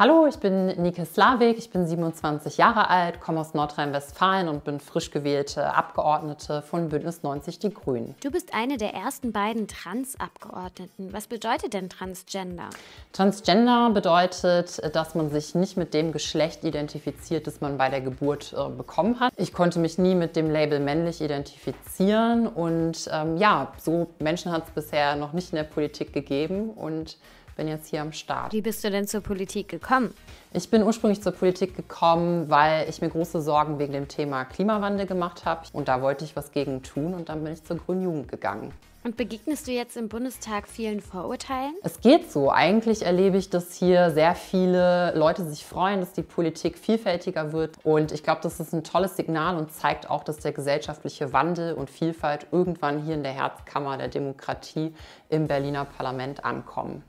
Hallo, ich bin Nike Slavik, ich bin 27 Jahre alt, komme aus Nordrhein-Westfalen und bin frisch gewählte Abgeordnete von Bündnis 90 Die Grünen. Du bist eine der ersten beiden Trans-Abgeordneten. Was bedeutet denn Transgender? Transgender bedeutet, dass man sich nicht mit dem Geschlecht identifiziert, das man bei der Geburt äh, bekommen hat. Ich konnte mich nie mit dem Label männlich identifizieren und ähm, ja, so Menschen hat es bisher noch nicht in der Politik gegeben und bin jetzt hier am Start. Wie bist du denn zur Politik gekommen? Ich bin ursprünglich zur Politik gekommen, weil ich mir große Sorgen wegen dem Thema Klimawandel gemacht habe. Und da wollte ich was gegen tun und dann bin ich zur Grünen Jugend gegangen. Und begegnest du jetzt im Bundestag vielen Vorurteilen? Es geht so. Eigentlich erlebe ich, dass hier sehr viele Leute sich freuen, dass die Politik vielfältiger wird. Und ich glaube, das ist ein tolles Signal und zeigt auch, dass der gesellschaftliche Wandel und Vielfalt irgendwann hier in der Herzkammer der Demokratie im Berliner Parlament ankommen.